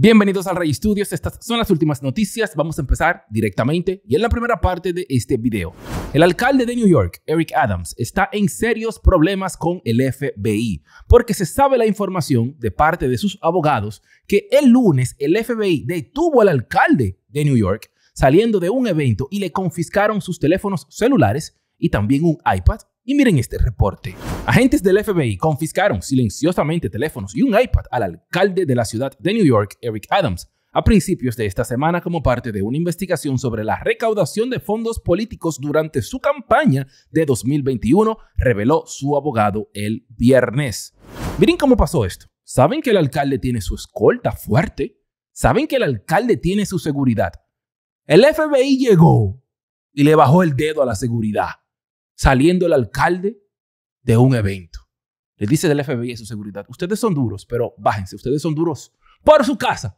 Bienvenidos al Rey Studios, estas son las últimas noticias, vamos a empezar directamente y en la primera parte de este video. El alcalde de New York, Eric Adams, está en serios problemas con el FBI porque se sabe la información de parte de sus abogados que el lunes el FBI detuvo al alcalde de New York saliendo de un evento y le confiscaron sus teléfonos celulares y también un iPad y miren este reporte. Agentes del FBI confiscaron silenciosamente teléfonos y un iPad al alcalde de la ciudad de New York, Eric Adams, a principios de esta semana como parte de una investigación sobre la recaudación de fondos políticos durante su campaña de 2021, reveló su abogado el viernes. Miren cómo pasó esto. Saben que el alcalde tiene su escolta fuerte. Saben que el alcalde tiene su seguridad. El FBI llegó y le bajó el dedo a la seguridad saliendo el alcalde de un evento. Le dice del FBI su seguridad, ustedes son duros, pero bájense, ustedes son duros por su casa,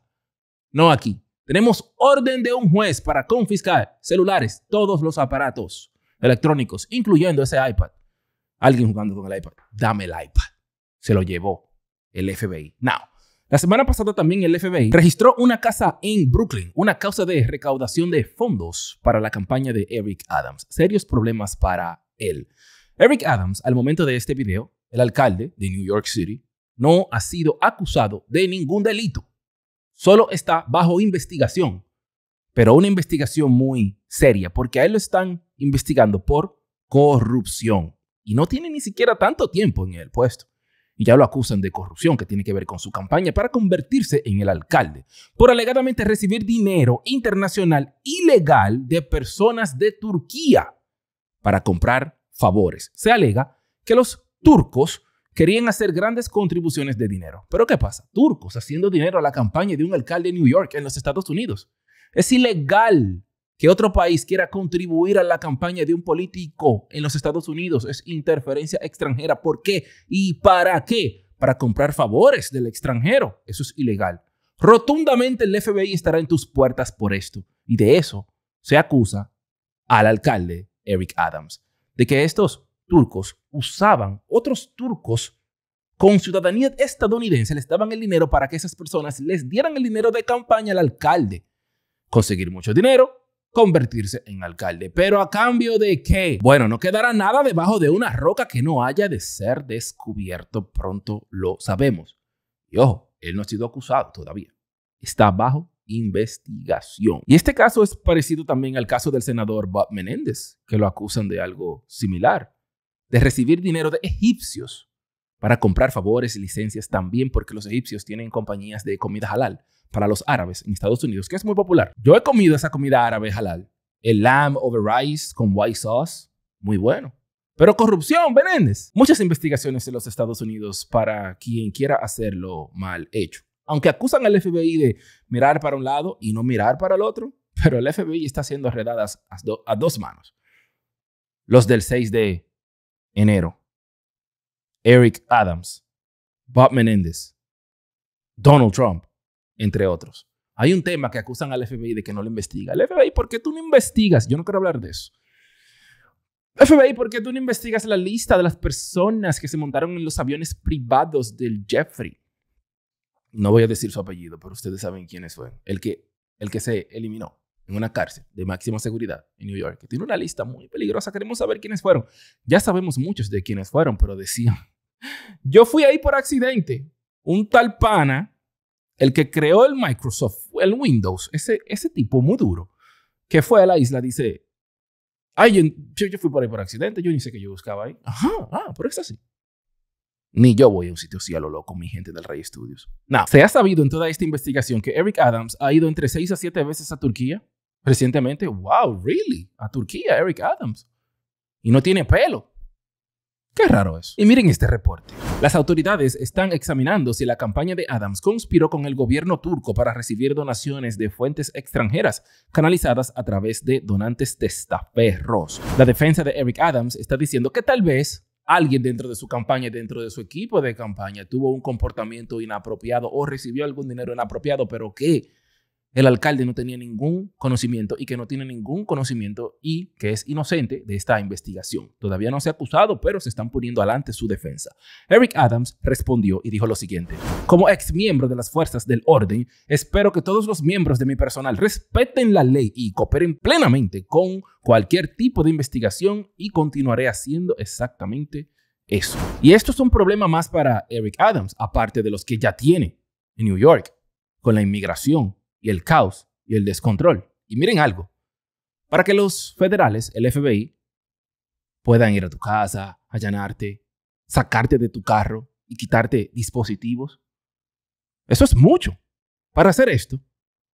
no aquí. Tenemos orden de un juez para confiscar celulares, todos los aparatos electrónicos, incluyendo ese iPad. Alguien jugando con el iPad. Dame el iPad. Se lo llevó el FBI. Now, la semana pasada también el FBI registró una casa en Brooklyn, una causa de recaudación de fondos para la campaña de Eric Adams. Serios problemas para él. Eric Adams, al momento de este video, el alcalde de New York City, no ha sido acusado de ningún delito. Solo está bajo investigación, pero una investigación muy seria, porque a él lo están investigando por corrupción. Y no tiene ni siquiera tanto tiempo en el puesto. Y ya lo acusan de corrupción que tiene que ver con su campaña para convertirse en el alcalde, por alegadamente recibir dinero internacional ilegal de personas de Turquía para comprar favores. Se alega que los turcos querían hacer grandes contribuciones de dinero. Pero ¿qué pasa? Turcos haciendo dinero a la campaña de un alcalde de New York en los Estados Unidos. Es ilegal que otro país quiera contribuir a la campaña de un político en los Estados Unidos. Es interferencia extranjera. ¿Por qué? ¿Y para qué? Para comprar favores del extranjero. Eso es ilegal. Rotundamente el FBI estará en tus puertas por esto. Y de eso se acusa al alcalde Eric Adams, de que estos turcos usaban otros turcos con ciudadanía estadounidense, les daban el dinero para que esas personas les dieran el dinero de campaña al alcalde. Conseguir mucho dinero, convertirse en alcalde. Pero a cambio de qué? Bueno, no quedará nada debajo de una roca que no haya de ser descubierto. Pronto lo sabemos. Y ojo, él no ha sido acusado todavía. Está abajo investigación. Y este caso es parecido también al caso del senador Bob Menéndez, que lo acusan de algo similar, de recibir dinero de egipcios para comprar favores y licencias también porque los egipcios tienen compañías de comida halal para los árabes en Estados Unidos, que es muy popular. Yo he comido esa comida árabe halal, el lamb over rice con white sauce, muy bueno. Pero corrupción, Menéndez. Muchas investigaciones en los Estados Unidos para quien quiera hacerlo mal hecho. Aunque acusan al FBI de mirar para un lado y no mirar para el otro, pero el FBI está siendo arredadas a, dos manos. Los del 6 de enero. Eric Adams, Bob Menéndez, Donald Trump, entre otros. Hay un tema que acusan al FBI de que no lo investiga. El FBI, ¿por qué tú no investigas? Yo no quiero hablar de eso. FBI, ¿por qué tú no investigas la lista de las personas que se montaron en los aviones privados del Jeffrey? no voy a decir su apellido, pero ustedes saben quiénes fue, el que, el que se eliminó en una cárcel de máxima seguridad en New York, que tiene una lista muy peligrosa, queremos saber quiénes fueron. Ya sabemos muchos de quiénes fueron, pero decían, yo fui ahí por accidente, un tal pana, el que creó el Microsoft, el Windows, ese, ese tipo muy duro, que fue a la isla, dice, ay, yo, yo fui por ahí por accidente, yo ni sé que yo buscaba ahí. Ajá, ah, pero es así. Ni yo voy a un sitio así a lo loco, mi gente del Rey Studios. Now, se ha sabido en toda esta investigación que Eric Adams ha ido entre 6 a 7 veces a Turquía recientemente. ¡Wow! ¿Really? A Turquía, Eric Adams. Y no tiene pelo. Qué raro es. Y miren este reporte. Las autoridades están examinando si la campaña de Adams conspiró con el gobierno turco para recibir donaciones de fuentes extranjeras canalizadas a través de donantes testaferros. La defensa de Eric Adams está diciendo que tal vez alguien dentro de su campaña, dentro de su equipo de campaña, tuvo un comportamiento inapropiado o recibió algún dinero inapropiado, pero que el alcalde no tenía ningún conocimiento y que no tiene ningún conocimiento y que es inocente de esta investigación. Todavía no se ha acusado, pero se están poniendo adelante su defensa. Eric Adams respondió y dijo lo siguiente. Como ex miembro de las fuerzas del orden, espero que todos los miembros de mi personal respeten la ley y cooperen plenamente con cualquier tipo de investigación y continuaré haciendo exactamente eso. Y esto es un problema más para Eric Adams, aparte de los que ya tiene en New York con la inmigración y el caos y el descontrol. Y miren algo, para que los federales, el FBI, puedan ir a tu casa, allanarte, sacarte de tu carro y quitarte dispositivos. Eso es mucho. Para hacer esto,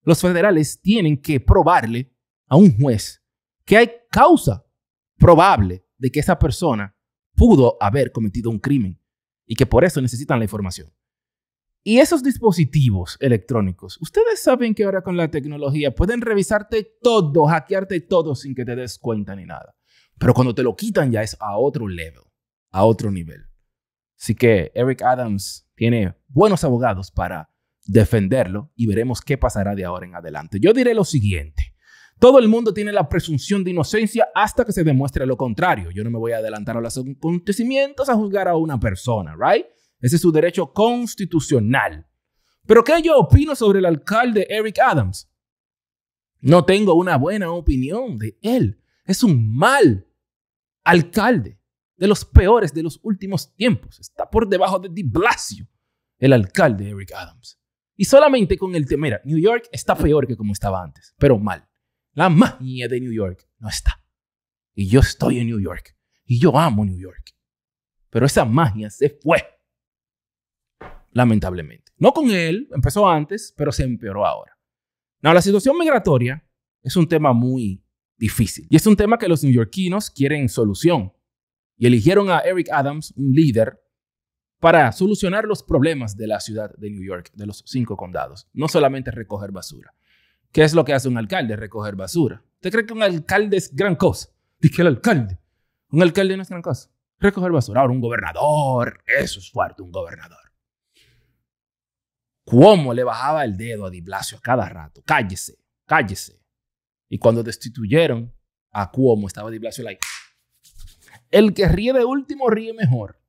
los federales tienen que probarle a un juez que hay causa probable de que esa persona pudo haber cometido un crimen y que por eso necesitan la información. Y esos dispositivos electrónicos, ustedes saben que ahora con la tecnología pueden revisarte todo, hackearte todo sin que te des cuenta ni nada. Pero cuando te lo quitan ya es a otro nivel, a otro nivel. Así que Eric Adams tiene buenos abogados para defenderlo y veremos qué pasará de ahora en adelante. Yo diré lo siguiente. Todo el mundo tiene la presunción de inocencia hasta que se demuestre lo contrario. Yo no me voy a adelantar a los acontecimientos a juzgar a una persona, ¿right? Ese es su derecho constitucional. Pero ¿qué yo opino sobre el alcalde Eric Adams? No tengo una buena opinión de él. Es un mal alcalde, de los peores de los últimos tiempos. Está por debajo de Di Blasio, el alcalde Eric Adams. Y solamente con el Mira, New York está peor que como estaba antes, pero mal. La magia de New York no está. Y yo estoy en New York. Y yo amo New York. Pero esa magia se fue lamentablemente. No con él, empezó antes, pero se empeoró ahora. la situación migratoria es un tema muy difícil y es un tema que los neoyorquinos quieren solución y eligieron a Eric Adams, un líder, para solucionar los problemas de la ciudad de New York, de los cinco condados, no solamente recoger basura. ¿Qué es lo que hace un alcalde? Recoger basura. ¿Usted cree que un alcalde es gran cosa? Dice el alcalde. Un alcalde no es gran cosa. Recoger basura. Ahora, un gobernador, eso es fuerte, un gobernador. Cuomo le bajaba el dedo a Di Blasio cada rato. Cállese, cállese. Y cuando destituyeron a Cuomo, estaba Di Blasio like. El que ríe de último ríe mejor.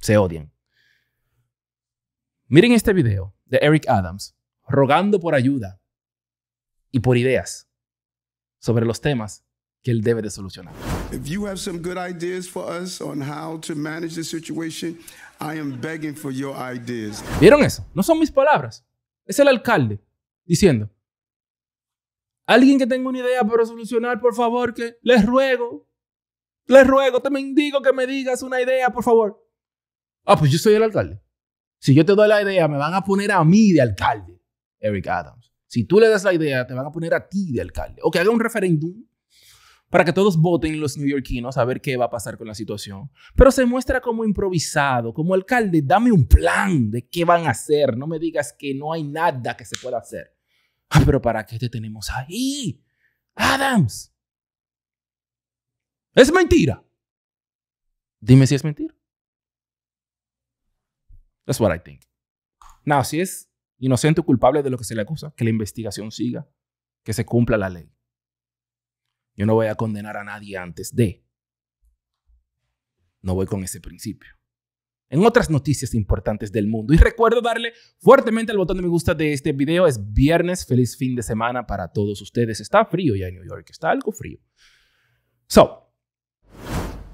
Se odian. Miren este video de Eric Adams rogando por ayuda y por ideas sobre los temas que él debe de solucionar. If ideas ¿Vieron eso? No son mis palabras. Es el alcalde diciendo, alguien que tenga una idea para solucionar, por favor, que les ruego, les ruego, te mendigo que me digas una idea, por favor. Ah, pues yo soy el alcalde. Si yo te doy la idea, me van a poner a mí de alcalde, Eric Adams. Si tú le das la idea, te van a poner a ti de alcalde. O que haga un referéndum para que todos voten los neoyorquinos a ver qué va a pasar con la situación. Pero se muestra como improvisado, como alcalde, dame un plan de qué van a hacer, no me digas que no hay nada que se pueda hacer. Ah, pero ¿para qué te tenemos ahí? Adams. Es mentira. Dime si es mentira. That's what I think. No, si es inocente o culpable de lo que se le acusa, que la investigación siga, que se cumpla la ley. Yo no voy a condenar a nadie antes de. No voy con ese principio. En otras noticias importantes del mundo. Y recuerdo darle fuertemente al botón de me gusta de este video. Es viernes. Feliz fin de semana para todos ustedes. Está frío ya en New York. Está algo frío. So,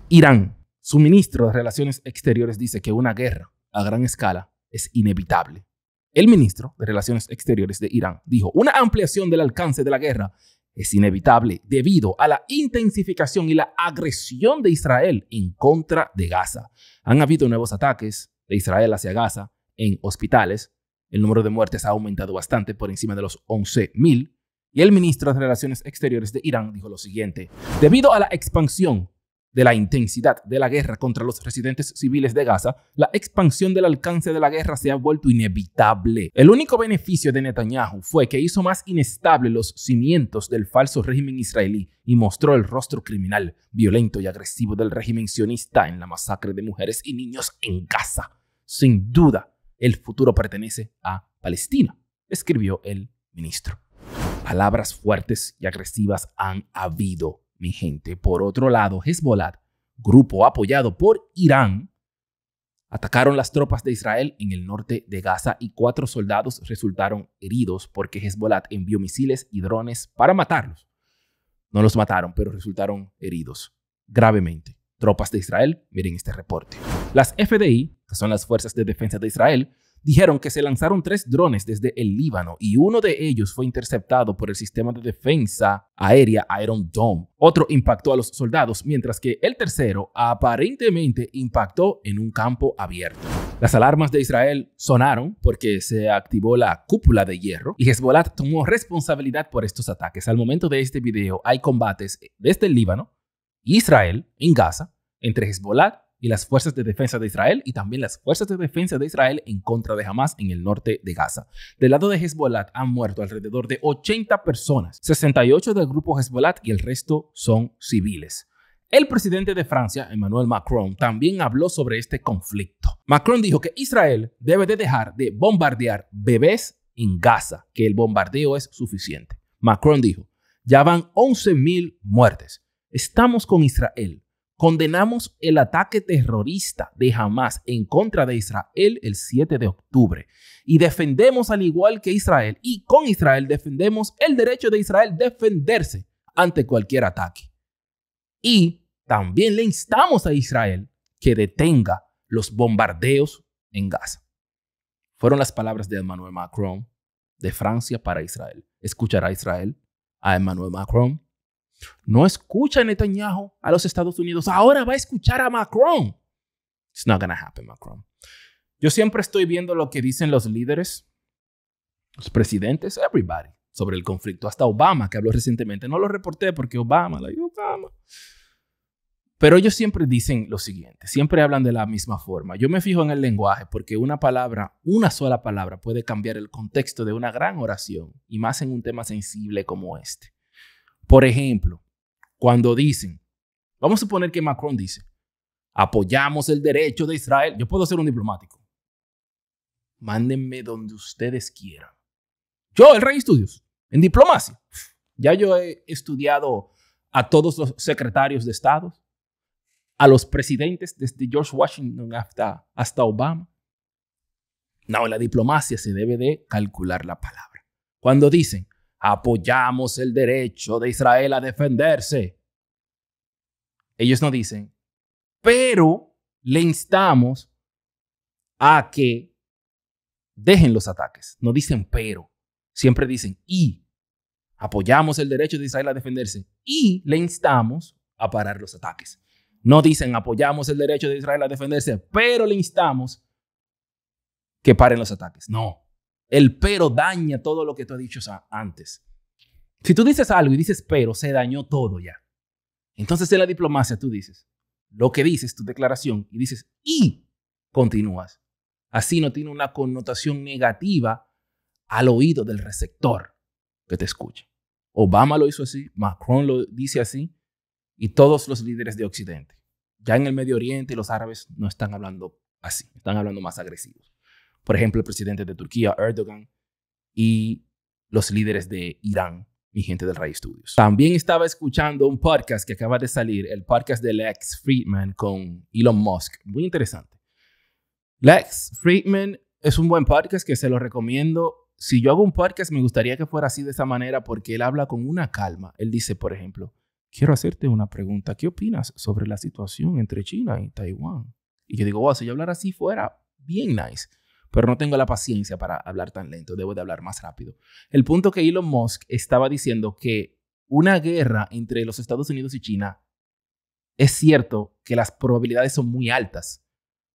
Irán, su ministro de Relaciones Exteriores dice que una guerra a gran escala es inevitable. El ministro de Relaciones Exteriores de Irán dijo, una ampliación del alcance de la guerra es inevitable debido a la intensificación y la agresión de Israel en contra de Gaza. Han habido nuevos ataques de Israel hacia Gaza en hospitales. El número de muertes ha aumentado bastante por encima de los 11.000. Y el ministro de Relaciones Exteriores de Irán dijo lo siguiente, debido a la expansión de la intensidad de la guerra contra los residentes civiles de Gaza, la expansión del alcance de la guerra se ha vuelto inevitable. El único beneficio de Netanyahu fue que hizo más inestable los cimientos del falso régimen israelí y mostró el rostro criminal, violento y agresivo del régimen sionista en la masacre de mujeres y niños en Gaza. Sin duda, el futuro pertenece a Palestina, escribió el ministro. Palabras fuertes y agresivas han habido mi gente. Por otro lado, Hezbollah, grupo apoyado por Irán, atacaron las tropas de Israel en el norte de Gaza y cuatro soldados resultaron heridos porque Hezbollah envió misiles y drones para matarlos. No los mataron, pero resultaron heridos gravemente. Tropas de Israel, miren este reporte. Las FDI, que son las Fuerzas de Defensa de Israel, dijeron que se lanzaron tres drones desde el Líbano y uno de ellos fue interceptado por el sistema de defensa aérea Iron Dome. Otro impactó a los soldados, mientras que el tercero aparentemente impactó en un campo abierto. Las alarmas de Israel sonaron porque se activó la cúpula de hierro y Hezbollah tomó responsabilidad por estos ataques. Al momento de este video hay combates desde el Líbano, Israel, en Gaza, entre Hezbollah y las fuerzas de defensa de Israel y también las fuerzas de defensa de Israel en contra de Hamas en el norte de Gaza. Del lado de Hezbollah han muerto alrededor de 80 personas, 68 del grupo Hezbollah y el resto son civiles. El presidente de Francia, Emmanuel Macron, también habló sobre este conflicto. Macron dijo que Israel debe de dejar de bombardear bebés en Gaza, que el bombardeo es suficiente. Macron dijo, ya van 11.000 muertes. Estamos con Israel Condenamos el ataque terrorista de Hamas en contra de Israel el 7 de octubre y defendemos al igual que Israel y con Israel defendemos el derecho de Israel defenderse ante cualquier ataque. Y también le instamos a Israel que detenga los bombardeos en Gaza. Fueron las palabras de Emmanuel Macron de Francia para Israel. Escuchará Israel a Emmanuel Macron no escucha Netanyahu a los Estados Unidos, ahora va a escuchar a Macron. It's not gonna happen, Macron. Yo siempre estoy viendo lo que dicen los líderes, los presidentes, everybody, sobre el conflicto. Hasta Obama, que habló recientemente. No lo reporté porque Obama, la Obama. Pero ellos siempre dicen lo siguiente, siempre hablan de la misma forma. Yo me fijo en el lenguaje porque una palabra, una sola palabra puede cambiar el contexto de una gran oración y más en un tema sensible como este. Por ejemplo, cuando dicen, vamos a suponer que Macron dice, apoyamos el derecho de Israel, yo puedo ser un diplomático. Mándenme donde ustedes quieran. Yo, el Rey Estudios, en diplomacia. Ya yo he estudiado a todos los secretarios de Estado, a los presidentes desde George Washington hasta, hasta Obama. No, en la diplomacia se debe de calcular la palabra. Cuando dicen, apoyamos el derecho de Israel a defenderse. Ellos no dicen, pero le instamos a que dejen los ataques. No dicen pero, siempre dicen y. Apoyamos el derecho de Israel a defenderse y le instamos a parar los ataques. No dicen apoyamos el derecho de Israel a defenderse, pero le instamos que paren los ataques. No. El pero daña todo lo que tú has dicho antes. Si tú dices algo y dices pero, se dañó todo ya. Entonces en la diplomacia tú dices lo que dices, tu declaración, y dices y continúas. Así no tiene una connotación negativa al oído del receptor que te escucha. Obama lo hizo así, Macron lo dice así, y todos los líderes de Occidente. Ya en el Medio Oriente los árabes no están hablando así, están hablando más agresivos por ejemplo, el presidente de Turquía, Erdogan, y los líderes de Irán, mi gente del Ray Studios. También estaba escuchando un podcast que acaba de salir, el podcast de Lex Friedman con Elon Musk. Muy interesante. Lex Friedman es un buen podcast que se lo recomiendo. Si yo hago un podcast, me gustaría que fuera así de esa manera porque él habla con una calma. Él dice, por ejemplo, quiero hacerte una pregunta. ¿Qué opinas sobre la situación entre China y Taiwán? Y yo digo, wow, oh, si yo hablara así fuera bien nice pero no tengo la paciencia para hablar tan lento, debo de hablar más rápido. El punto que Elon Musk estaba diciendo que una guerra entre los Estados Unidos y China, es cierto que las probabilidades son muy altas,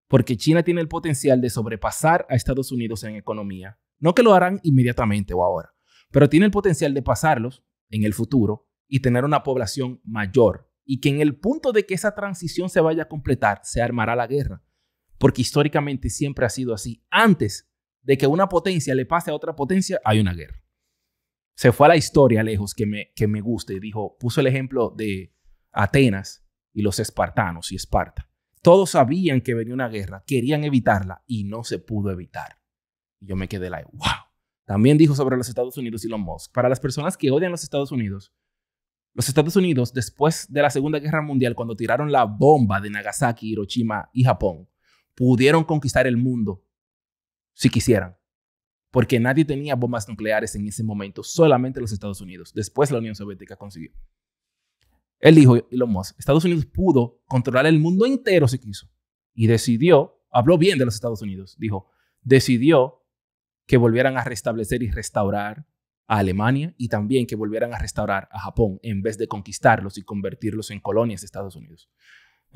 porque China tiene el potencial de sobrepasar a Estados Unidos en economía. No que lo harán inmediatamente o ahora, pero tiene el potencial de pasarlos en el futuro y tener una población mayor y que en el punto de que esa transición se vaya a completar, se armará la guerra porque históricamente siempre ha sido así. Antes de que una potencia le pase a otra potencia, hay una guerra. Se fue a la historia lejos que me, que me guste. dijo, puso el ejemplo de Atenas y los espartanos y Esparta. Todos sabían que venía una guerra, querían evitarla y no se pudo evitar. Y yo me quedé like, wow. También dijo sobre los Estados Unidos y los Musk. Para las personas que odian los Estados Unidos, los Estados Unidos, después de la Segunda Guerra Mundial, cuando tiraron la bomba de Nagasaki, Hiroshima y Japón, pudieron conquistar el mundo si quisieran, porque nadie tenía bombas nucleares en ese momento, solamente los Estados Unidos. Después la Unión Soviética consiguió. Él dijo, lo Musk, Estados Unidos pudo controlar el mundo entero si quiso. Y decidió, habló bien de los Estados Unidos, dijo, decidió que volvieran a restablecer y restaurar a Alemania y también que volvieran a restaurar a Japón en vez de conquistarlos y convertirlos en colonias de Estados Unidos.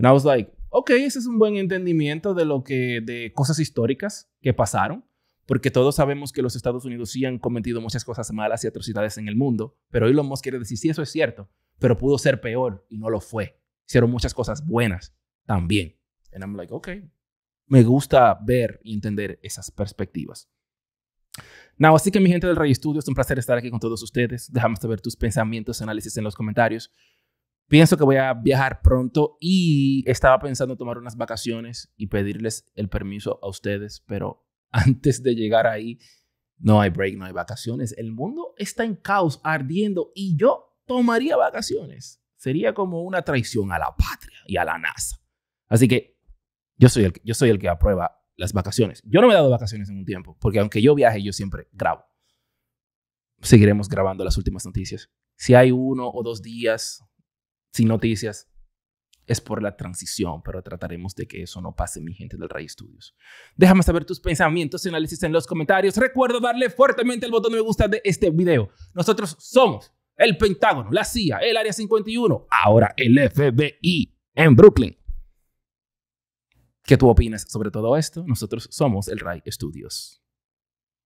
Y I was like, ok, ese es un buen entendimiento de lo que, de cosas históricas que pasaron, porque todos sabemos que los Estados Unidos sí han cometido muchas cosas malas y atrocidades en el mundo, pero Elon Musk quiere decir, sí, eso es cierto, pero pudo ser peor y no lo fue. Hicieron muchas cosas buenas también. And I'm like, ok, me gusta ver y entender esas perspectivas. Now, así que mi gente del Rey estudio es un placer estar aquí con todos ustedes. Dejamos saber tus pensamientos, análisis en los comentarios. Pienso que voy a viajar pronto y estaba pensando tomar unas vacaciones y pedirles el permiso a ustedes, pero antes de llegar ahí, no hay break, no hay vacaciones. El mundo está en caos, ardiendo y yo tomaría vacaciones. Sería como una traición a la patria y a la NASA. Así que yo soy el, yo soy el que aprueba las vacaciones. Yo no me he dado vacaciones en un tiempo, porque aunque yo viaje, yo siempre grabo. Seguiremos grabando las últimas noticias. Si hay uno o dos días sin noticias, es por la transición, pero trataremos de que eso no pase, mi gente del Ray Studios. Déjame saber tus pensamientos y análisis en los comentarios. Recuerdo darle fuertemente el botón de me gusta de este video. Nosotros somos el Pentágono, la CIA, el Área 51, ahora el FBI en Brooklyn. ¿Qué tú opinas sobre todo esto? Nosotros somos el Ray Studios.